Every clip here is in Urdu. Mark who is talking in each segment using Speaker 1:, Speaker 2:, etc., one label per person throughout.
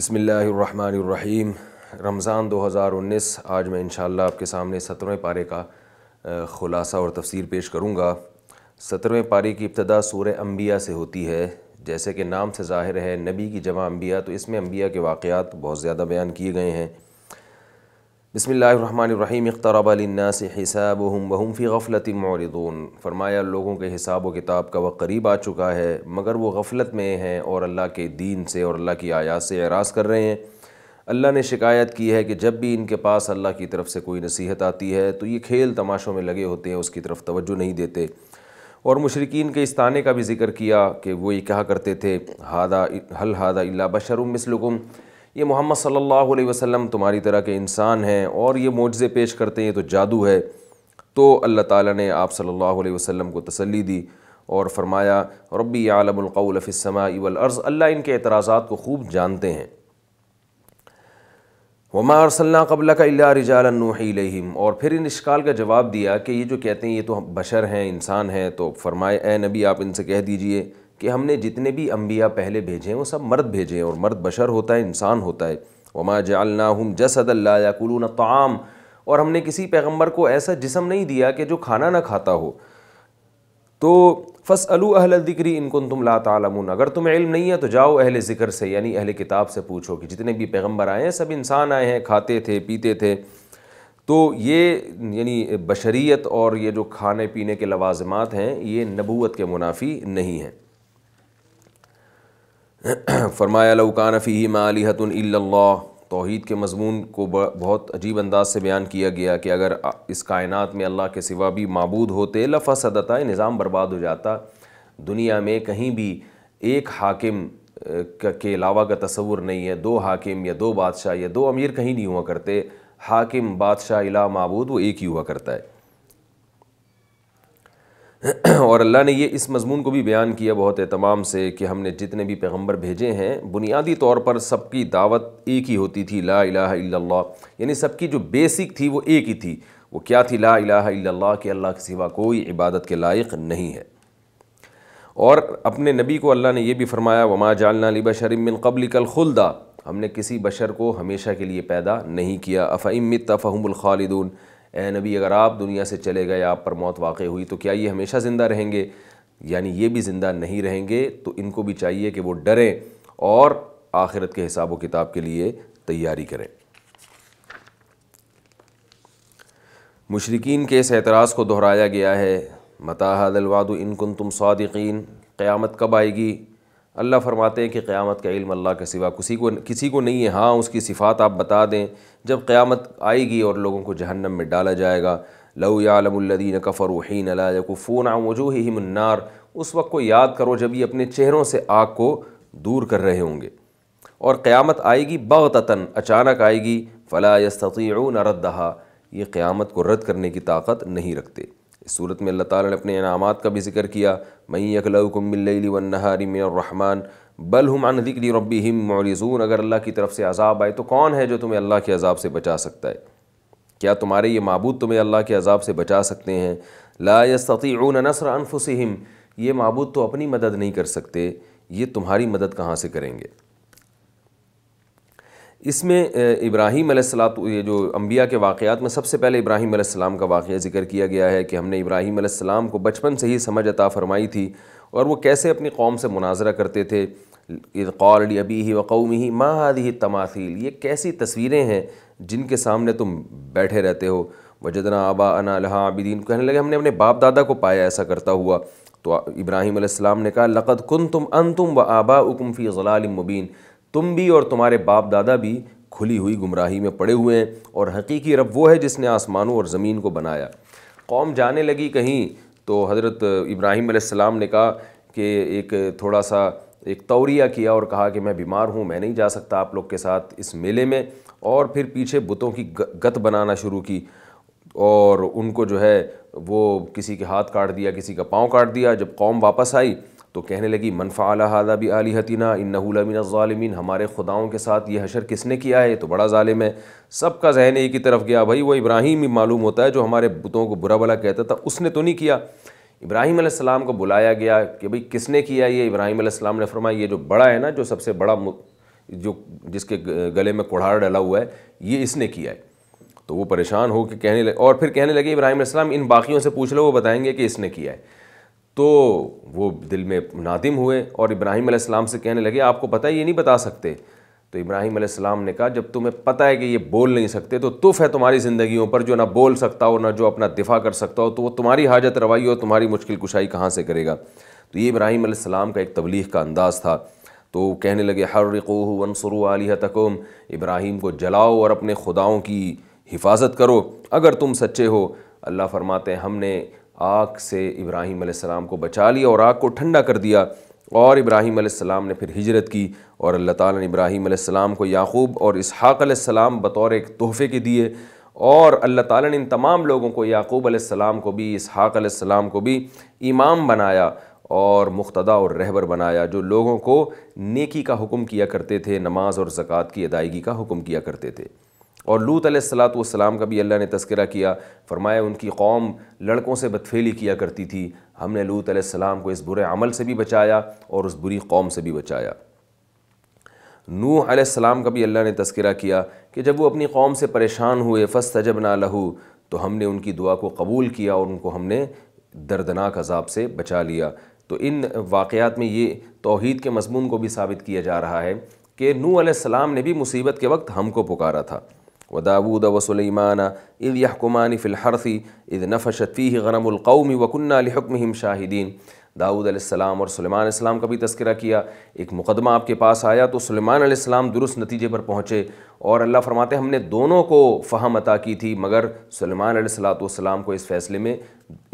Speaker 1: بسم اللہ الرحمن الرحیم رمضان دو ہزار انیس آج میں انشاءاللہ آپ کے سامنے سترویں پارے کا خلاصہ اور تفسیر پیش کروں گا سترویں پارے کی ابتدا سورہ انبیاء سے ہوتی ہے جیسے کہ نام سے ظاہر ہے نبی کی جمع انبیاء تو اس میں انبیاء کے واقعات بہت زیادہ بیان کیے گئے ہیں بسم اللہ الرحمن الرحیم اقترب وهم فی غفلت معرضون فرمایا لوگوں کے حساب و کتاب کا وہ قریب آ چکا ہے مگر وہ غفلت میں ہیں اور اللہ کے دین سے اور اللہ کی آیات سے اعراض کر رہے ہیں اللہ نے شکایت کی ہے کہ جب بھی ان کے پاس اللہ کی طرف سے کوئی نصیحت آتی ہے تو یہ کھیل تماشوں میں لگے ہوتے ہیں اس کی طرف توجہ نہیں دیتے اور مشرقین کے اس تانے کا بھی ذکر کیا کہ وہ یہ کہا کرتے تھے ہادہ ہادہ اللہ بشرم مثلکم یہ محمد صلی اللہ علیہ وسلم تمہاری طرح کے انسان ہیں اور یہ معجزے پیش کرتے ہیں تو جادو ہے تو اللہ تعالیٰ نے آپ صلی اللہ علیہ وسلم کو تسلی دی اور فرمایا ربی عالم القول فی السماء والارض اللہ ان کے اعتراضات کو خوب جانتے ہیں وما ارسلنا قبل کا اللہ رجال نوحی لہم اور پھر ان اشکال کا جواب دیا کہ یہ جو کہتے ہیں یہ تو بشر ہیں انسان ہیں تو فرمائے اے نبی آپ ان سے کہہ دیجئے کہ ہم نے جتنے بھی انبیاء پہلے بھیجے ہیں وہ سب مرد بھیجے ہیں اور مرد بشر ہوتا ہے انسان ہوتا ہے وما جعلناہم جسد اللہ کلونقام اور ہم نے کسی پیغمبر کو ایسا جسم نہیں دیا کہ جو کھانا نہ کھاتا ہو تو فص الدکری ان کو تم لا تعلمون اگر تم علم نہیں ہے تو جاؤ اہل ذکر سے یعنی اہل کتاب سے پوچھو کہ جتنے بھی پیغمبر آئے ہیں سب انسان آئے ہیں کھاتے تھے پیتے تھے تو یہ یعنی بشریت اور یہ جو کھانے پینے کے لوازمات ہیں یہ نبوت کے منافی نہیں ہیں فرمایا لوکان نفیما علیحت اللہ توحید کے مضمون کو بہت عجیب انداز سے بیان کیا گیا کہ اگر اس کائنات میں اللہ کے سوا بھی معبود ہوتے لفا نظام برباد ہو جاتا دنیا میں کہیں بھی ایک حاکم کے علاوہ کا تصور نہیں ہے دو حاکم یا دو بادشاہ یا دو امیر کہیں نہیں ہوا کرتے حاکم بادشاہ الہ معبود وہ ایک ہی ہوا کرتا ہے اور اللہ نے یہ اس مضمون کو بھی بیان کیا بہت اہتمام سے کہ ہم نے جتنے بھی پیغمبر بھیجے ہیں بنیادی طور پر سب کی دعوت ایک ہی ہوتی تھی لا الہ الا اللہ یعنی سب کی جو بیسک تھی وہ ایک ہی تھی وہ کیا تھی لا الہ الا اللہ کہ اللہ کے سوا کوئی عبادت کے لائق نہیں ہے اور اپنے نبی کو اللہ نے یہ بھی فرمایا وما ما جالنا علی من قبل کل خلدا ہم نے کسی بشر کو ہمیشہ کے لیے پیدا نہیں کیا افہامت افہم الخالدون اے نبی اگر آپ دنیا سے چلے گئے آپ پر موت واقع ہوئی تو کیا یہ ہمیشہ زندہ رہیں گے یعنی یہ بھی زندہ نہیں رہیں گے تو ان کو بھی چاہیے کہ وہ ڈریں اور آخرت کے حساب و کتاب کے لیے تیاری کریں مشرقین کے اس اعتراض کو دہرایا گیا ہے متاحد الواد ان کن تم صادقین قیامت کب آئے گی اللہ فرماتے ہیں کہ قیامت کا علم اللہ کے سوا کسی کو کسی کو نہیں ہے ہاں اس کی صفات آپ بتا دیں جب قیامت آئے گی اور لوگوں کو جہنم میں ڈالا جائے گا لو یعلم الدین کفر وحین حین الق و آؤں وجو ہی منار اس وقت کو یاد کرو جب یہ اپنے چہروں سے آگ کو دور کر رہے ہوں گے اور قیامت آئے گی بغتتاً اچانک آئے گی فلا یا ردہا یہ قیامت کو رد کرنے کی طاقت نہیں رکھتے اس صورت میں اللہ تعالیٰ نے اپنے انعامات کا بھی ذکر کیا من الرحمن بل ہم عن ذکر اور معرضون اگر اللہ کی طرف سے عذاب آئے تو کون ہے جو تمہیں اللہ کے عذاب سے بچا سکتا ہے کیا تمہارے یہ معبود تمہیں اللہ کے عذاب سے بچا سکتے ہیں لا یستطیعون نصر انفسهم یہ معبود تو اپنی مدد نہیں کر سکتے یہ تمہاری مدد کہاں سے کریں گے اس میں ابراہیم علیہ السلام یہ جو انبیاء کے واقعات میں سب سے پہلے ابراہیم علیہ السلام کا واقعہ ذکر کیا گیا ہے کہ ہم نے ابراہیم علیہ السلام کو بچپن سے ہی سمجھ عطا فرمائی تھی اور وہ کیسے اپنی قوم سے مناظرہ کرتے تھے قول ابی ہی و قوم ہی ماہد ہی تماثیل یہ کیسی تصویریں ہیں جن کے سامنے تم بیٹھے رہتے ہو وجدنا آبا انا الحا عابدین کہنے لگے ہم نے اپنے باپ دادا کو پایا ایسا کرتا ہوا تو ابراہیم علیہ السلام نے کہا لقد کن تم ان تم و آبا فی غلال مبین تم بھی اور تمہارے باپ دادا بھی کھلی ہوئی گمراہی میں پڑے ہوئے ہیں اور حقیقی رب وہ ہے جس نے آسمانوں اور زمین کو بنایا قوم جانے لگی کہیں تو حضرت ابراہیم علیہ السلام نے کہا کہ ایک تھوڑا سا ایک توریہ کیا اور کہا کہ میں بیمار ہوں میں نہیں جا سکتا آپ لوگ کے ساتھ اس میلے میں اور پھر پیچھے بتوں کی گت بنانا شروع کی اور ان کو جو ہے وہ کسی کے ہاتھ کاٹ دیا کسی کا پاؤں کاٹ دیا جب قوم واپس آئی تو کہنے لگی منفا بھی علی حتیینہ لمن ظالمین ہمارے خداؤں کے ساتھ یہ حشر کس نے کیا ہے تو بڑا ظالم ہے سب کا ذہن ہی کی طرف گیا بھائی وہ ابراہیم ہی معلوم ہوتا ہے جو ہمارے بتوں کو برا بلا کہتا تھا اس نے تو نہیں کیا ابراہیم علیہ السلام کو بلایا گیا کہ بھئی کس نے کیا یہ ابراہیم علیہ السلام نے فرمایا یہ جو بڑا ہے نا جو سب سے بڑا جو جس کے گلے میں کوڑھا ڈالا ہوا ہے یہ اس نے کیا ہے تو وہ پریشان ہو کے کہنے لگے اور پھر کہنے لگے ابراہیم علیہ السلام ان باقیوں سے پوچھ لو وہ بتائیں گے کہ اس نے کیا ہے تو وہ دل میں نادم ہوئے اور ابراہیم علیہ السلام سے کہنے لگے آپ کو پتہ ہے یہ نہیں بتا سکتے تو ابراہیم علیہ السلام نے کہا جب تمہیں پتہ ہے کہ یہ بول نہیں سکتے تو تف ہے تمہاری زندگیوں پر جو نہ بول سکتا ہو نہ جو اپنا دفاع کر سکتا ہو تو وہ تمہاری حاجت روائی ہو تمہاری مشکل کشائی کہاں سے کرے گا تو یہ ابراہیم علیہ السلام کا ایک تبلیغ کا انداز تھا تو وہ کہنے لگے ہر رقو تکم ابراہیم کو جلاؤ اور اپنے خداؤں کی حفاظت کرو اگر تم سچے ہو اللہ فرماتے ہیں ہم نے آگ سے ابراہیم علیہ السلام کو بچا لیا اور آگ کو ٹھنڈا کر دیا اور ابراہیم علیہ السلام نے پھر ہجرت کی اور اللہ تعالیٰ نے ابراہیم علیہ السلام کو یعقوب اور اسحاق علیہ السلام بطور ایک تحفے کے دیے اور اللہ تعالیٰ نے ان تمام لوگوں کو یعقوب علیہ السلام کو بھی اسحاق علیہ السلام کو بھی امام بنایا اور مقتدا اور رہبر بنایا جو لوگوں کو نیکی کا حکم کیا کرتے تھے نماز اور زکوٰۃ کی ادائیگی کا حکم کیا کرتے تھے اور لوت علیہ السلاۃ والسلام کا بھی اللہ نے تذکرہ کیا فرمایا ان کی قوم لڑکوں سے بدفیلی کیا کرتی تھی ہم نے لوت علیہ السلام کو اس برے عمل سے بھی بچایا اور اس بری قوم سے بھی بچایا نوح علیہ السلام کا بھی اللہ نے تذکرہ کیا کہ جب وہ اپنی قوم سے پریشان ہوئے فس تجب نہ لہو تو ہم نے ان کی دعا کو قبول کیا اور ان کو ہم نے دردناک عذاب سے بچا لیا تو ان واقعات میں یہ توحید کے مضمون کو بھی ثابت کیا جا رہا ہے کہ نوح علیہ السلام نے بھی مصیبت کے وقت ہم کو پکارا تھا و داود و سلیمانہ اذ یحکمانی فی الحرفی اذ نفشت شطفی غرم القوم وکنہ علیہ شاہدین داود علیہ السلام اور سلیمان علیہ السلام کا بھی تذکرہ کیا ایک مقدمہ آپ کے پاس آیا تو سلیمان علیہ السلام درست نتیجے پر پہنچے اور اللہ فرماتے ہم نے دونوں کو فہم عطا کی تھی مگر سلیمان علیہ السلاۃ والسلام کو اس فیصلے میں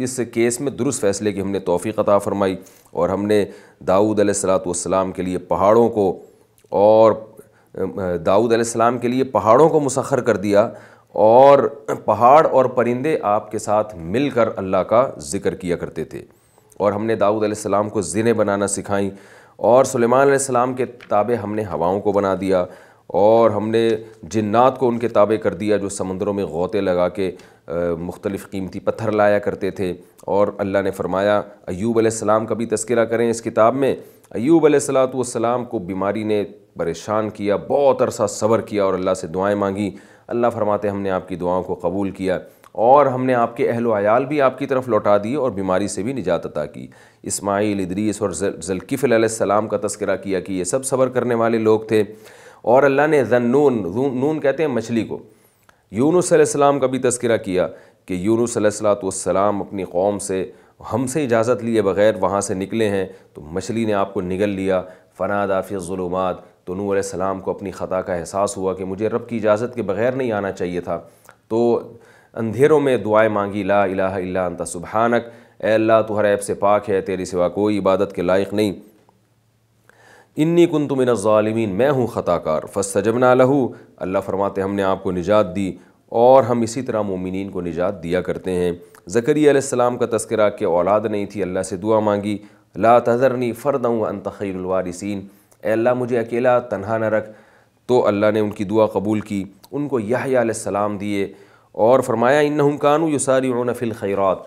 Speaker 1: اس کیس میں درست فیصلے کی ہم نے توفیق عطا فرمائی اور ہم نے داود علیہ السلاۃ والسلام کے لیے پہاڑوں کو اور داؤد علیہ السلام کے لیے پہاڑوں کو مسخر کر دیا اور پہاڑ اور پرندے آپ کے ساتھ مل کر اللہ کا ذکر کیا کرتے تھے اور ہم نے داؤد علیہ السلام کو زنیں بنانا سکھائیں اور سلیمان علیہ السلام کے تابع ہم نے ہواؤں کو بنا دیا اور ہم نے جنات کو ان کے تابع کر دیا جو سمندروں میں غوطے لگا کے مختلف قیمتی پتھر لایا کرتے تھے اور اللہ نے فرمایا ایوب علیہ السلام کا بھی تذکرہ کریں اس کتاب میں ایوب علیہ السلط والسلام السلام کو بیماری نے پریشان کیا بہت عرصہ صبر کیا اور اللہ سے دعائیں مانگی اللہ فرماتے ہم نے آپ کی دعاؤں کو قبول کیا اور ہم نے آپ کے اہل و عیال بھی آپ کی طرف لوٹا دیے اور بیماری سے بھی نجات عطا کی اسماعیل ادریس اور ذلقف علیہ السلام کا تذکرہ کیا کہ یہ سب صبر کرنے والے لوگ تھے اور اللہ نے نون کہتے ہیں مچھلی کو یونس علیہ السلام کا بھی تذکرہ کیا کہ علیہ السلاۃ والسلام اپنی قوم سے ہم سے اجازت لیے بغیر وہاں سے نکلے ہیں تو مچھلی نے آپ کو نگل لیا فنا فی ظلمات تو نو علیہ السلام کو اپنی خطا کا احساس ہوا کہ مجھے رب کی اجازت کے بغیر نہیں آنا چاہیے تھا تو اندھیروں میں دعائیں مانگی لا الہ الا انت سبحانک اے اللہ تو ہر عیب سے پاک ہے تیری سوا کوئی عبادت کے لائق نہیں انی کن من الظالمین میں ہوں خطا کار فس لہو اللہ فرماتے ہم نے آپ کو نجات دی اور ہم اسی طرح مومنین کو نجات دیا کرتے ہیں زکری علیہ السلام کا تذکرہ کہ اولاد نہیں تھی اللہ سے دعا مانگی لا تذرنی فردوں خیر الوارسین اے اللہ مجھے اکیلا تنہا نہ رکھ تو اللہ نے ان کی دعا قبول کی ان کو یحیٰ علیہ السلام دیے اور فرمایا انہم کانو ساری فی الخیرات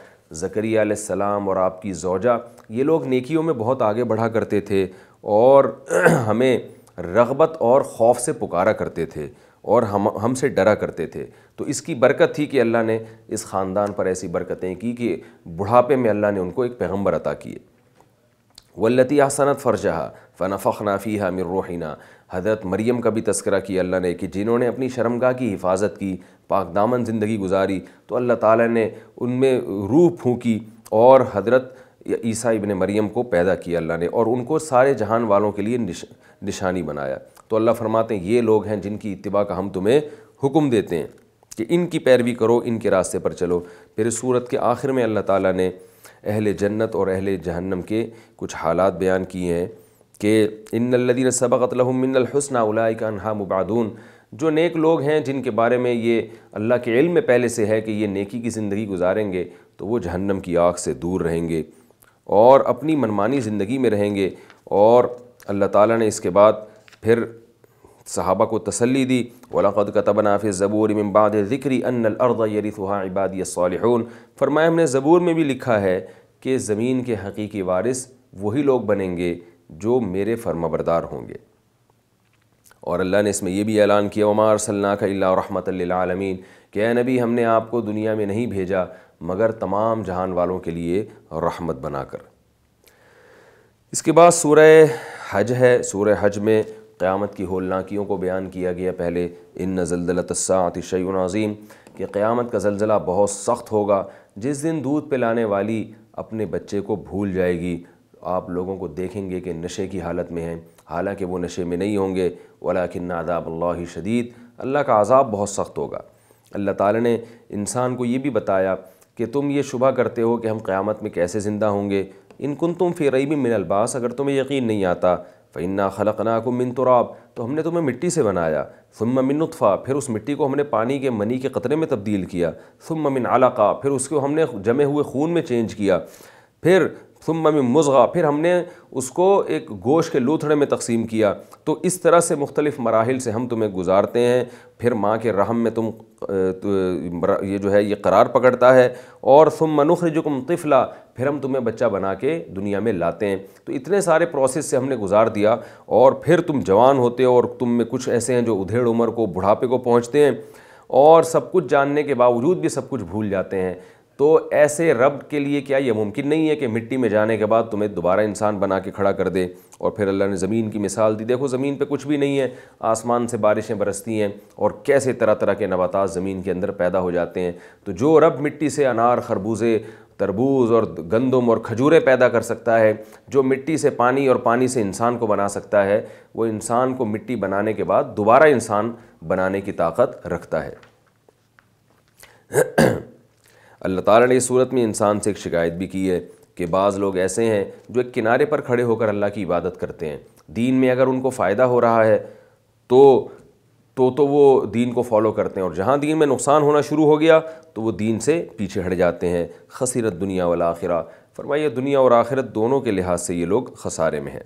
Speaker 1: زکریہ علیہ السلام اور آپ کی زوجہ یہ لوگ نیکیوں میں بہت آگے بڑھا کرتے تھے اور ہمیں رغبت اور خوف سے پکارا کرتے تھے اور ہم ہم سے ڈرا کرتے تھے تو اس کی برکت تھی کہ اللہ نے اس خاندان پر ایسی برکتیں کی کہ بڑھاپے میں اللہ نے ان کو ایک پیغمبر عطا کیے ولط احسنت فرجہ فیہا من روحنا حضرت مریم کا بھی تذکرہ کیا اللہ نے کہ جنہوں نے اپنی شرمگاہ کی حفاظت کی پاک دامن زندگی گزاری تو اللہ تعالیٰ نے ان میں روح پھونکی اور حضرت عیسیٰ ابن مریم کو پیدا کیا اللہ نے اور ان کو سارے جہان والوں کے لیے نشانی بنایا تو اللہ فرماتے ہیں یہ لوگ ہیں جن کی اتباع کا ہم تمہیں حکم دیتے ہیں کہ ان کی پیروی کرو ان کے راستے پر چلو پھر صورت کے آخر میں اللہ تعالیٰ نے اہل جنت اور اہل جہنم کے کچھ حالات بیان کیے ہیں کہ ان الدین لہم من الحسن انہا مبادون جو نیک لوگ ہیں جن کے بارے میں یہ اللہ کے علم میں پہلے سے ہے کہ یہ نیکی کی زندگی گزاریں گے تو وہ جہنم کی آگ سے دور رہیں گے اور اپنی منمانی زندگی میں رہیں گے اور اللہ تعالیٰ نے اس کے بعد پھر صحابہ کو تسلی دی ولاقد کا تبنافِ ضبور امبادِ ذکری ان الرد يرف عبادی ابادى فرمایا ہم نے زبور میں بھی لکھا ہے کہ زمین کے حقیقی وارث وہی لوگ بنیں گے جو میرے فرما بردار ہوں گے اور اللہ نے اس میں یہ بھی اعلان کیا عمار صلی اللہ كلّہ رحمت کہ اے نبی ہم نے آپ کو دنیا میں نہیں بھیجا مگر تمام جہان والوں کے لیے رحمت بنا کر اس کے بعد سورہ حج ہے سورہ حج میں قیامت کی ہولناکیوں کو بیان کیا گیا پہلے ان نزلزل تساطشی و عظیم کہ قیامت کا زلزلہ بہت سخت ہوگا جس دن دودھ پلانے والی اپنے بچے کو بھول جائے گی آپ لوگوں کو دیکھیں گے کہ نشے کی حالت میں ہیں حالانکہ وہ نشے میں نہیں ہوں گے عذاب اللہ شدید اللہ کا عذاب بہت سخت ہوگا اللہ تعالی نے انسان کو یہ بھی بتایا کہ تم یہ شبہ کرتے ہو کہ ہم قیامت میں کیسے زندہ ہوں گے ان کن تم فی عیبی من الباس اگر تمہیں یقین نہیں آتا فعنا خلق کو من تراب تو ہم نے تمہیں مٹی سے بنایا ثم من نطفہ پھر اس مٹی کو ہم نے پانی کے منی کے قطرے میں تبدیل کیا ثم من علاقہ پھر اس کو ہم نے جمے ہوئے خون میں چینج کیا پھر ثم میں مضغا پھر ہم نے اس کو ایک گوشت کے لوتھڑے میں تقسیم کیا تو اس طرح سے مختلف مراحل سے ہم تمہیں گزارتے ہیں پھر ماں کے رحم میں تم یہ جو ہے یہ قرار پکڑتا ہے اور ثم منخر جو کم پھر ہم تمہیں بچہ بنا کے دنیا میں لاتے ہیں تو اتنے سارے پروسیس سے ہم نے گزار دیا اور پھر تم جوان ہوتے اور تم میں کچھ ایسے ہیں جو ادھیڑ عمر کو بڑھاپے کو پہنچتے ہیں اور سب کچھ جاننے کے باوجود بھی سب کچھ بھول جاتے ہیں تو ایسے رب کے لیے کیا یہ ممکن نہیں ہے کہ مٹی میں جانے کے بعد تمہیں دوبارہ انسان بنا کے کھڑا کر دے اور پھر اللہ نے زمین کی مثال دی دیکھو زمین پہ کچھ بھی نہیں ہے آسمان سے بارشیں برستی ہیں اور کیسے طرح طرح کے نباتات زمین کے اندر پیدا ہو جاتے ہیں تو جو رب مٹی سے انار خربوزے تربوز اور گندم اور کھجورے پیدا کر سکتا ہے جو مٹی سے پانی اور پانی سے انسان کو بنا سکتا ہے وہ انسان کو مٹی بنانے کے بعد دوبارہ انسان بنانے کی طاقت رکھتا ہے اللہ تعالیٰ نے اس صورت میں انسان سے ایک شکایت بھی کی ہے کہ بعض لوگ ایسے ہیں جو ایک کنارے پر کھڑے ہو کر اللہ کی عبادت کرتے ہیں دین میں اگر ان کو فائدہ ہو رہا ہے تو تو تو وہ دین کو فالو کرتے ہیں اور جہاں دین میں نقصان ہونا شروع ہو گیا تو وہ دین سے پیچھے ہٹ جاتے ہیں خصیرت دنیا والا آخرہ دنیا اور آخرت دونوں کے لحاظ سے یہ لوگ خسارے میں ہیں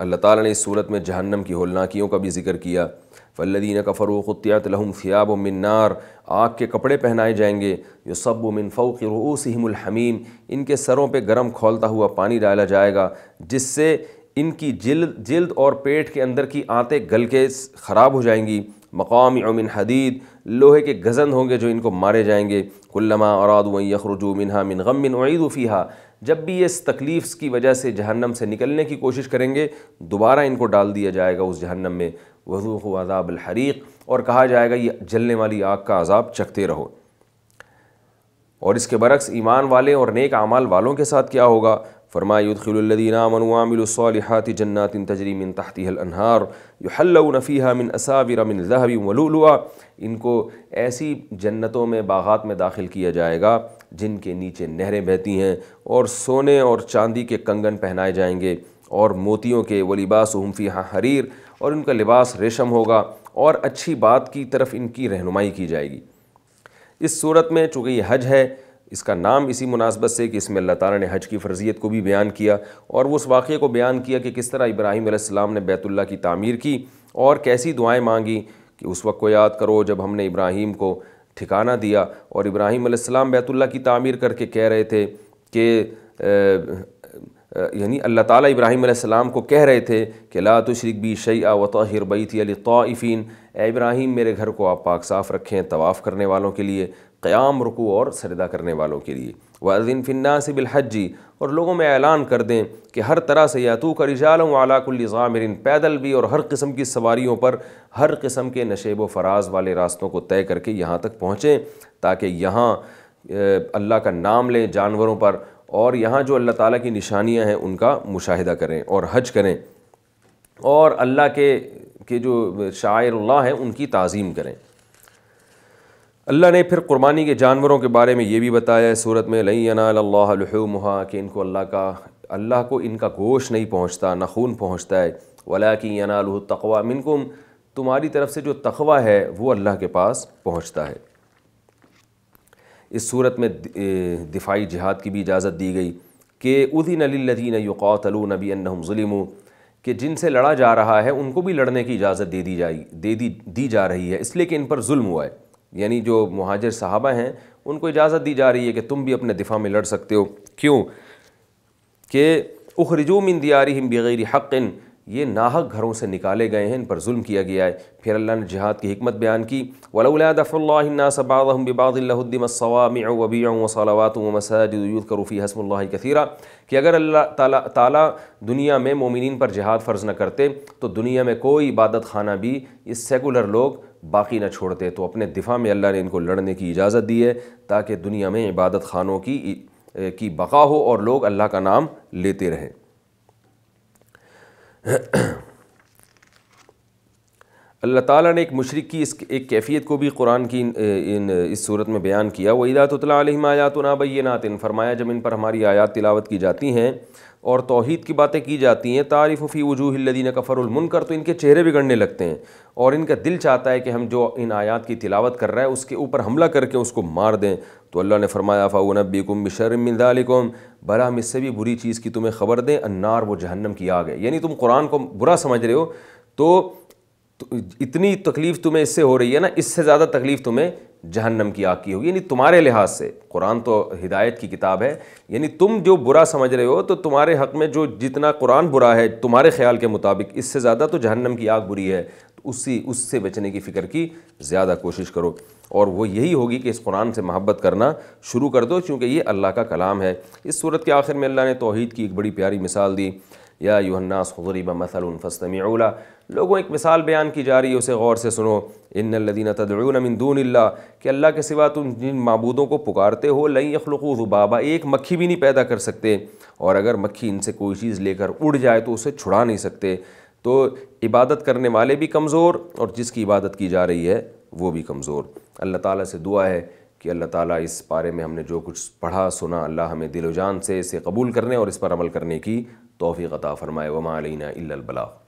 Speaker 1: اللہ تعالیٰ نے اس صورت میں جہنم کی ہولناکیوں کا بھی ذکر کیا فلدین کا فروغ لحم فیاب و منار آگ کے کپڑے پہنائے جائیں گے جو سب و رؤوسهم الحمیم ان کے سروں پہ گرم کھولتا ہوا پانی ڈالا جائے گا جس سے ان کی جلد جلد اور پیٹ کے اندر کی آتے گل کے خراب ہو جائیں گی مقام امن حدید لوہے کے غزند ہوں گے جو ان کو مارے جائیں گے کلما اراد آدوئں اخرجو منہا من غم عید فیحا جب بھی اس تکلیف کی وجہ سے جہنم سے نکلنے کی کوشش کریں گے دوبارہ ان کو ڈال دیا جائے گا اس جہنم میں و عذاب الحریق اور کہا جائے گا یہ جلنے والی آگ کا عذاب چکھتے رہو اور اس کے برعکس ایمان والے اور نیک اعمال والوں کے ساتھ کیا ہوگا آمنوا وعملوا الصالحات جنات تجریم من تحتها الح الار جو من اساور من ذهب ولؤلؤا ان کو ایسی جنتوں میں باغات میں داخل کیا جائے گا جن کے نیچے نہریں بہتی ہیں اور سونے اور چاندی کے کنگن پہنائے جائیں گے اور موتیوں کے ولباسهم باس حریر اور ان کا لباس ریشم ہوگا اور اچھی بات کی طرف ان کی رہنمائی کی جائے گی اس صورت میں چونکہ یہ حج ہے اس کا نام اسی مناسبت سے کہ اس میں اللہ تعالیٰ نے حج کی فرضیت کو بھی بیان کیا اور وہ اس واقعے کو بیان کیا کہ کس طرح ابراہیم علیہ السلام نے بیت اللہ کی تعمیر کی اور کیسی دعائیں مانگیں کہ اس وقت کو یاد کرو جب ہم نے ابراہیم کو ٹھکانہ دیا اور ابراہیم علیہ السلام بیت اللہ کی تعمیر کر کے کہہ رہے تھے کہ یعنی اللہ تعالیٰ ابراہیم علیہ السلام کو کہہ رہے تھے کہ لا تشرک بی شعیٰ و طاہر بیتی علی طائفین اے ابراہیم میرے گھر کو آپ پاک صاف رکھیں طواف کرنے والوں کے لیے قیام رکو اور سردہ کرنے والوں کے لیے و فنّا سے بالحجی اور لوگوں میں اعلان کر دیں کہ ہر طرح سے یاتو کا رجال و علاق مرین پیدل بھی اور ہر قسم کی سواریوں پر ہر قسم کے نشیب و فراز والے راستوں کو طے کر کے یہاں تک پہنچیں تاکہ یہاں اللہ کا نام لیں جانوروں پر اور یہاں جو اللہ تعالیٰ کی نشانیاں ہیں ان کا مشاہدہ کریں اور حج کریں اور اللہ کے کے جو شاعر اللہ ہیں ان کی تعظیم کریں اللہ نے پھر قربانی کے جانوروں کے بارے میں یہ بھی بتایا ہے صورت میں لئی انا اللہ الحمہ کہ ان کو اللہ کا اللہ کو ان کا گوشت نہیں پہنچتا نہ خون پہنچتا ہے ولا کہ انا الح تقوا من تمہاری طرف سے جو تقوا ہے وہ اللہ کے پاس پہنچتا ہے اس صورت میں دفاعی جہاد کی بھی اجازت دی گئی کہ ادین علی لدھین قوۃۃ النبی النّم ظلموں کہ جن سے لڑا جا رہا ہے ان کو بھی لڑنے کی اجازت دے دی جائی دے دی دی جا رہی ہے اس لیے کہ ان پر ظلم ہوا ہے یعنی جو مہاجر صحابہ ہیں ان کو اجازت دی جا رہی ہے کہ تم بھی اپنے دفاع میں لڑ سکتے ہو کیوں کہ اخرجوم ان دیاری ہم حق حقِن یہ ناحق گھروں سے نکالے گئے ہیں ان پر ظلم کیا گیا ہے پھر اللہ نے جہاد کی حکمت بیان کی ولادف دف اللہ الدم الام وات کروفی حسم اللہ کثیرہ کہ اگر اللہ تعالیٰ تعالیٰ دنیا میں مومنین پر جہاد فرض نہ کرتے تو دنیا میں کوئی عبادت خانہ بھی اس سیکولر لوگ باقی نہ چھوڑتے تو اپنے دفاع میں اللہ نے ان کو لڑنے کی اجازت دی ہے تاکہ دنیا میں عبادت خانوں کی کی بقا ہو اور لوگ اللہ کا نام لیتے رہیں اللہ تعالیٰ نے ایک مشرق کی اس ایک کیفیت کو بھی قرآن کی ان اس صورت میں بیان کیا وہ عیدات اللہ علیہم آیات و نابینات نعت فرمایا جب ان پر ہماری آیات تلاوت کی جاتی ہیں اور توحید کی باتیں کی جاتی ہیں تعریف و فی وجوہ الدین کفر المنکر المن کر تو ان کے چہرے بگڑنے لگتے ہیں اور ان کا دل چاہتا ہے کہ ہم جو ان آیات کی تلاوت کر رہا ہے اس کے اوپر حملہ کر کے اس کو مار دیں تو اللہ نے فرمایا فاؤ نبی کو مشرم برا مجھ سے بھی بری چیز کی تمہیں خبر دیں انار وہ جہنم کی آگ ہے یعنی تم قرآن کو برا سمجھ رہے ہو تو اتنی تکلیف تمہیں اس سے ہو رہی ہے نا اس سے زیادہ تکلیف تمہیں جہنم کی آگ کی ہوگی یعنی تمہارے لحاظ سے قرآن تو ہدایت کی کتاب ہے یعنی تم جو برا سمجھ رہے ہو تو تمہارے حق میں جو جتنا قرآن برا ہے تمہارے خیال کے مطابق اس سے زیادہ تو جہنم کی آگ بری ہے اسی اس سے بچنے کی فکر کی زیادہ کوشش کرو اور وہ یہی ہوگی کہ اس قرآن سے محبت کرنا شروع کر دو چونکہ یہ اللہ کا کلام ہے اس صورت کے آخر میں اللہ نے توحید کی ایک بڑی پیاری مثال دی یا یوناس غریب مثل مثلا اولا لوگوں ایک مثال بیان کی جا رہی ہے اسے غور سے سنو ان الدین تدعون من دون اللہ کہ اللہ کے سوا تم جن معبودوں کو پکارتے ہو لئی اخلوقو و بابا ایک مکھی بھی نہیں پیدا کر سکتے اور اگر مکھی ان سے کوئی چیز لے کر اڑ جائے تو اسے چھڑا نہیں سکتے تو عبادت کرنے والے بھی کمزور اور جس کی عبادت کی جا رہی ہے وہ بھی کمزور اللہ تعالیٰ سے دعا ہے کہ اللہ تعالیٰ اس بارے میں ہم نے جو کچھ پڑھا سنا اللہ ہمیں دل و جان سے اسے قبول کرنے اور اس پر عمل کرنے کی توفیق عطا فرمائے وما علینا الا البلاغ